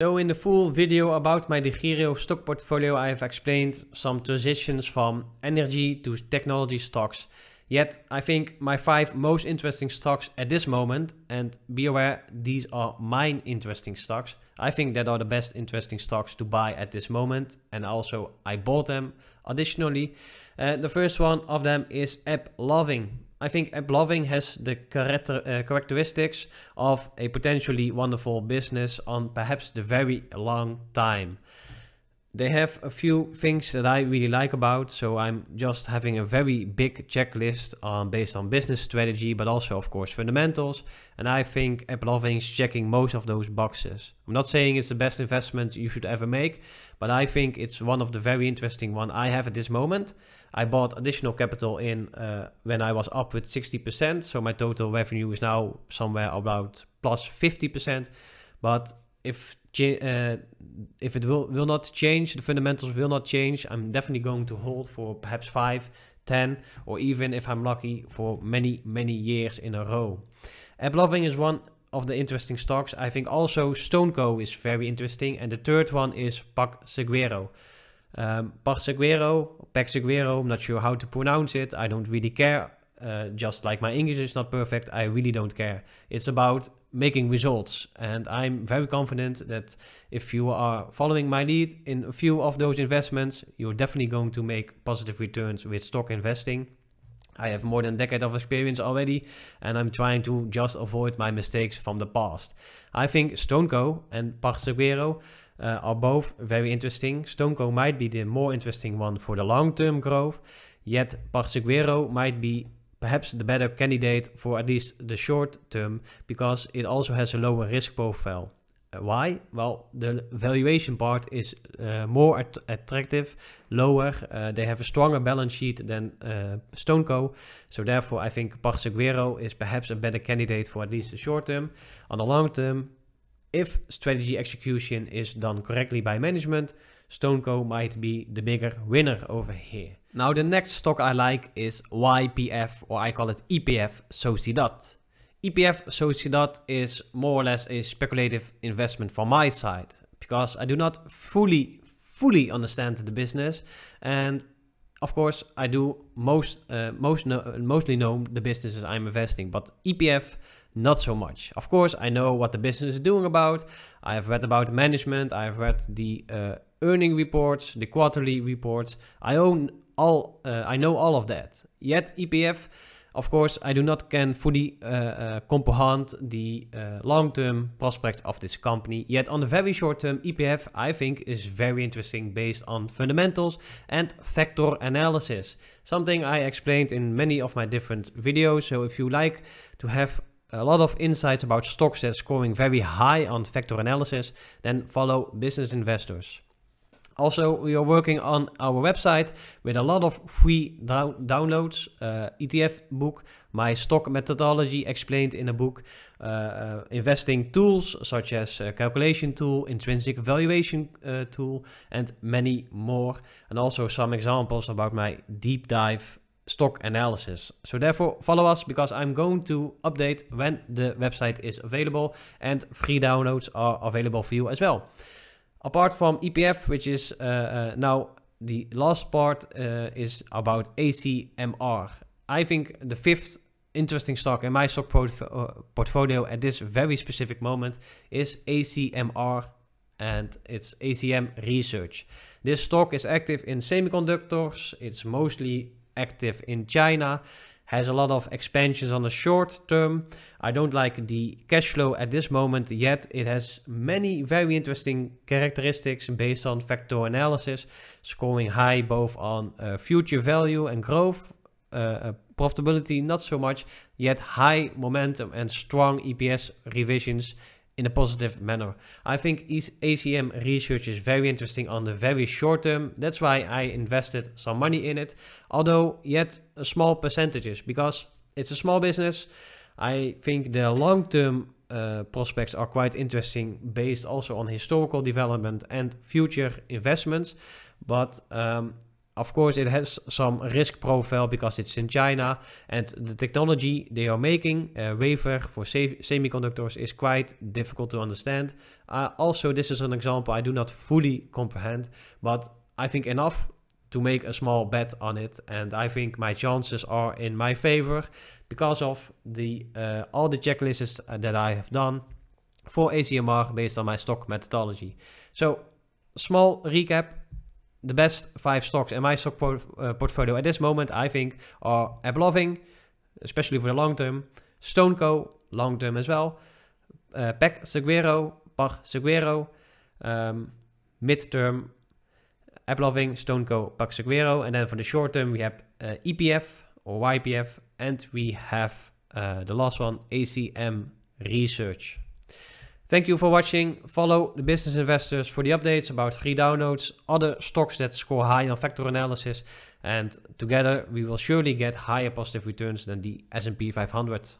So in the full video about my DeGiro stock portfolio I have explained some transitions from energy to technology stocks. Yet I think my 5 most interesting stocks at this moment, and be aware these are mine interesting stocks, I think that are the best interesting stocks to buy at this moment and also I bought them additionally. Uh, the first one of them is App Loving. I think Eploving has the character, uh, characteristics of a potentially wonderful business on perhaps the very long time. They have a few things that I really like about, so I'm just having a very big checklist on, based on business strategy, but also of course fundamentals. And I think is checking most of those boxes. I'm not saying it's the best investment you should ever make, but I think it's one of the very interesting one I have at this moment. I bought additional capital in uh, when I was up with 60%. So my total revenue is now somewhere about plus 50%. But if uh, if it will, will not change, the fundamentals will not change, I'm definitely going to hold for perhaps 5, 10, or even if I'm lucky, for many, many years in a row. AppLovin is one of the interesting stocks. I think also Stoneco is very interesting. And the third one is Pac Seguero. Um, ehm, Parseguero, Pexeguero, I'm not sure how to pronounce it. I don't really care. Uh, just like my English is not perfect, I really don't care. It's about making results. And I'm very confident that if you are following my lead in a few of those investments, you're definitely going to make positive returns with stock investing. I have more than a decade of experience already, and I'm trying to just avoid my mistakes from the past. I think StoneCo and Parseguero uh, eh, are both very interesting. Stoneco might be the more interesting one for the long-term growth, yet Parseguero might be perhaps the better candidate for at least the short term because it also has a lower risk profile. Eh, why? Well, the valuation part is uh, more attractive, lower. Uh, they have a stronger balance sheet than uh Stoneco. So therefore, I think Parseguero is perhaps a better candidate for at least the short term. On the long term, If strategy execution is done correctly by management, Stoneco might be the bigger winner over here. Now the next stock I like is YPF or I call it EPF Sociedad. EPF Sociedad is more or less a speculative investment from my side because I do not fully, fully understand the business and of course, I do most, uh, most no mostly know the businesses I'm investing, but EPF not so much. Of course, I know what the business is doing about. I have read about management. I have read the uh, earning reports, the quarterly reports. I own all. Uh, I know all of that. Yet EPF, of course, I do not can fully uh, uh comprehend the uh, long-term prospects of this company. Yet on the very short term, EPF I think is very interesting based on fundamentals and factor analysis. Something I explained in many of my different videos. So if you like to have a lot of insights about stocks that scoring very high on factor analysis, then follow Business Investors. Also, we are working on our website with a lot of free down downloads, uh, ETF book, my stock methodology explained in a book, uh, uh, investing tools such as calculation tool, intrinsic valuation uh, tool, and many more. And also some examples about my deep dive stock analysis. So therefore follow us because I'm going to update when the website is available and free downloads are available for you as well. Apart from EPF, which is uh, uh, now the last part uh, is about ACMR. I think the fifth interesting stock in my stock portf uh, portfolio at this very specific moment is ACMR and it's ACM Research. This stock is active in semiconductors. It's mostly active in China, has a lot of expansions on the short term. I don't like the cash flow at this moment yet. It has many very interesting characteristics based on factor analysis, scoring high both on uh, future value and growth, uh, uh profitability not so much, yet high momentum and strong EPS revisions in a positive manner. I think ACM research is very interesting on the very short term. That's why I invested some money in it, although yet a small percentages because it's a small business. I think the long-term uh, prospects are quite interesting based also on historical development and future investments. But um, of course, it has some risk profile because it's in China and the technology they are making, uh, wafer for semiconductors, is quite difficult to understand. Uh, also, this is an example I do not fully comprehend, but I think enough to make a small bet on it. And I think my chances are in my favor because of the uh, all the checklists that I have done for ACMR based on my stock methodology. So, small recap the best five stocks in my stock por uh, portfolio at this moment, I think, are AppLoving, especially for the long term, Stoneco, long term as well, uh, Seguero, Par Seguero, um, midterm, AppLoving, Stoneco, Pac Seguero, and then for the short term, we have uh, EPF or YPF, and we have uh, the last one, ACM Research. Thank you for watching. Follow the business investors for the updates about free downloads, other stocks that score high on factor analysis, and together we will surely get higher positive returns than the S&P 500.